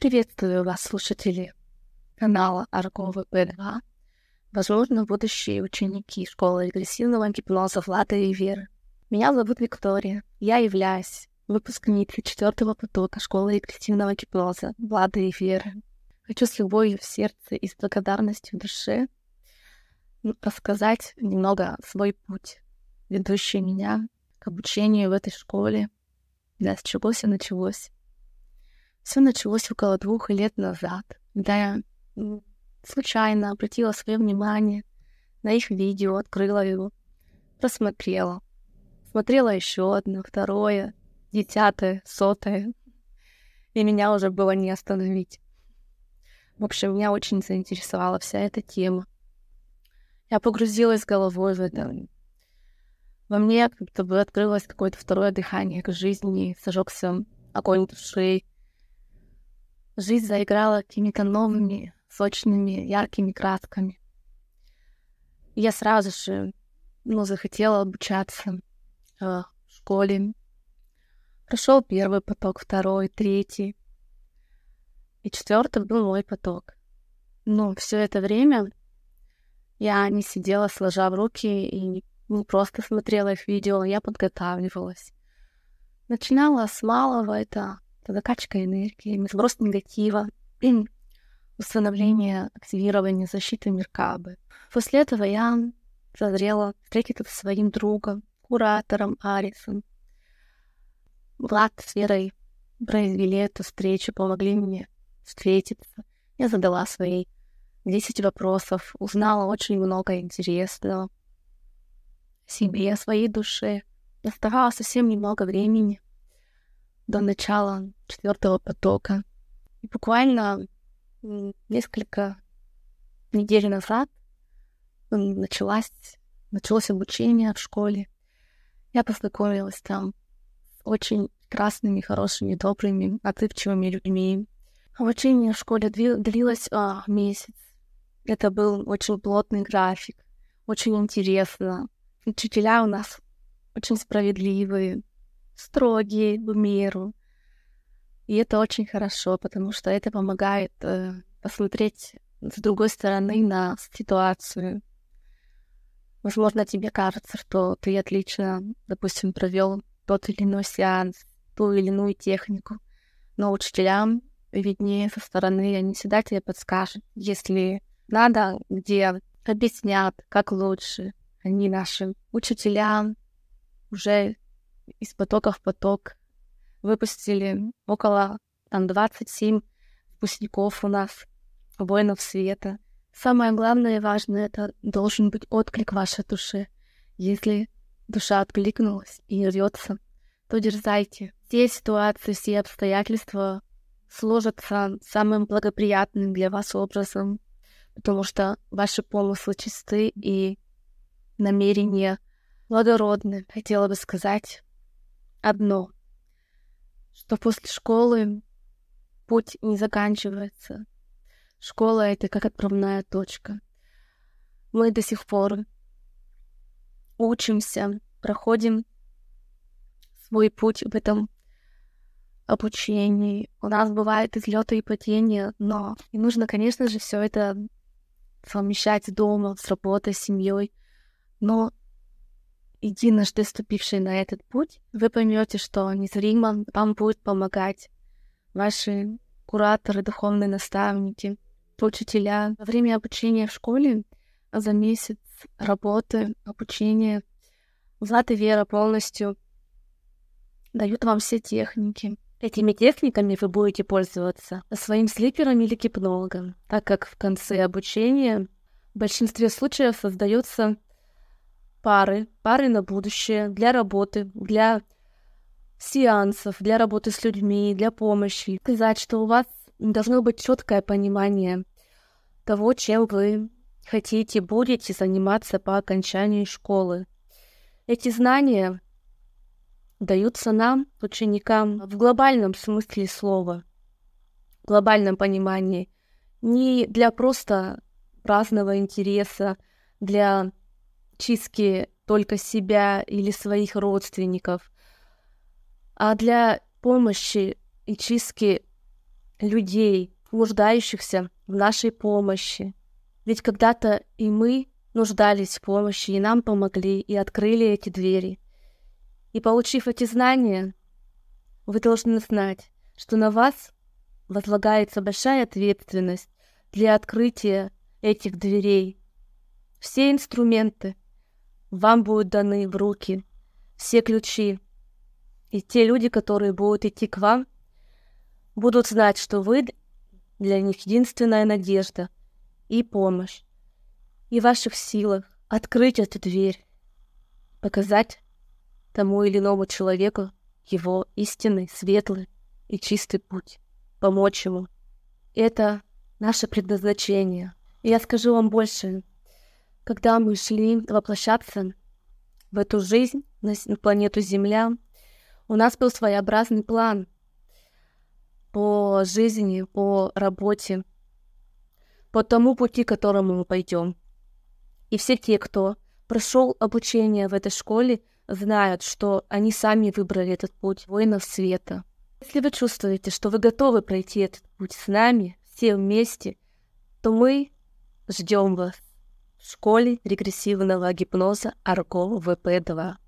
Приветствую вас, слушатели канала Аргова ПНГ, возможно, будущие ученики школы регрессивного гипноза Влада и Веры. Меня зовут Виктория. Я являюсь выпускницей четвертого потока школы регрессивного гипноза Влада и Веры. Хочу с любовью в сердце и с благодарностью в душе рассказать немного свой путь, ведущий меня к обучению в этой школе. Да, с чего все началось. Все началось около двух лет назад, когда я случайно обратила свое внимание на их видео, открыла его, просмотрела. Смотрела еще одно, второе, десятое, сотое. И меня уже было не остановить. В общем, меня очень заинтересовала вся эта тема. Я погрузилась головой в это. Во мне как будто бы открылось какое-то второе дыхание к жизни, сожегся огонь души, Жизнь заиграла какими-то новыми, сочными, яркими красками. я сразу же ну, захотела обучаться э, в школе. Прошел первый поток, второй, третий. И четвертый был мой поток. Ну, все это время я не сидела, сложа в руки и не просто смотрела их видео, я подготавливалась. Начинала с малого, это закачка энергии, рост негатива, установление, активирование защиты Меркабы. После этого я созрела встретить со своим другом, куратором Арисом. Влад с Верой произвели эту встречу, помогли мне встретиться. Я задала свои 10 вопросов, узнала очень много интересного себе, о своей душе. Я оставалось совсем немного времени — до начала четвертого потока. И буквально несколько недель назад началась, началось обучение в школе. Я познакомилась там с очень красными, хорошими, добрыми, отзывчивыми людьми. Обучение в школе длилось а, месяц. Это был очень плотный график, очень интересно. Учителя у нас очень справедливые, строгие в меру. И это очень хорошо, потому что это помогает э, посмотреть с другой стороны на ситуацию. Возможно, тебе кажется, что ты отлично, допустим, провел тот или иной сеанс, ту или иную технику, но учителям виднее со стороны, они всегда тебе подскажут, если надо, где объяснят, как лучше. Они наши учителям уже из потока в поток. Выпустили около там 27 выпускников у нас, воинов света. Самое главное и важное — это должен быть отклик вашей души. Если душа откликнулась и рвется, то дерзайте. Все ситуации, все обстоятельства сложатся самым благоприятным для вас образом, потому что ваши помыслы чисты и намерения благородны, хотела бы сказать одно, что после школы путь не заканчивается. Школа — это как отправная точка. Мы до сих пор учимся, проходим свой путь в этом обучении. У нас бывают излеты и падения, но и нужно, конечно же, все это совмещать дома, с работой, с семьей. Но единожды ступивший на этот путь, вы поймете, что незримо вам будет помогать ваши кураторы, духовные наставники, учителя. Во время обучения в школе за месяц работы, обучения, Влад и Вера полностью дают вам все техники. Этими техниками вы будете пользоваться своим слипером или гипнологом, так как в конце обучения в большинстве случаев создается пары, пары на будущее, для работы, для сеансов, для работы с людьми, для помощи. Сказать, что у вас должно быть четкое понимание того, чем вы хотите, будете заниматься по окончании школы. Эти знания даются нам, ученикам, в глобальном смысле слова, в глобальном понимании, не для просто разного интереса, для чистки только себя или своих родственников, а для помощи и чистки людей, нуждающихся в нашей помощи. Ведь когда-то и мы нуждались в помощи, и нам помогли, и открыли эти двери. И получив эти знания, вы должны знать, что на вас возлагается большая ответственность для открытия этих дверей. Все инструменты, вам будут даны в руки все ключи. И те люди, которые будут идти к вам, будут знать, что вы для них единственная надежда и помощь. И в ваших силах открыть эту дверь, показать тому или иному человеку его истинный, светлый и чистый путь, помочь ему. Это наше предназначение. И я скажу вам больше, когда мы шли воплощаться в эту жизнь, на планету Земля, у нас был своеобразный план по жизни, по работе, по тому пути, которому мы пойдем. И все те, кто прошел обучение в этой школе, знают, что они сами выбрали этот путь воинов света. Если вы чувствуете, что вы готовы пройти этот путь с нами, все вместе, то мы ждем вас в школі регресивного гипноза Аркова ВП-2.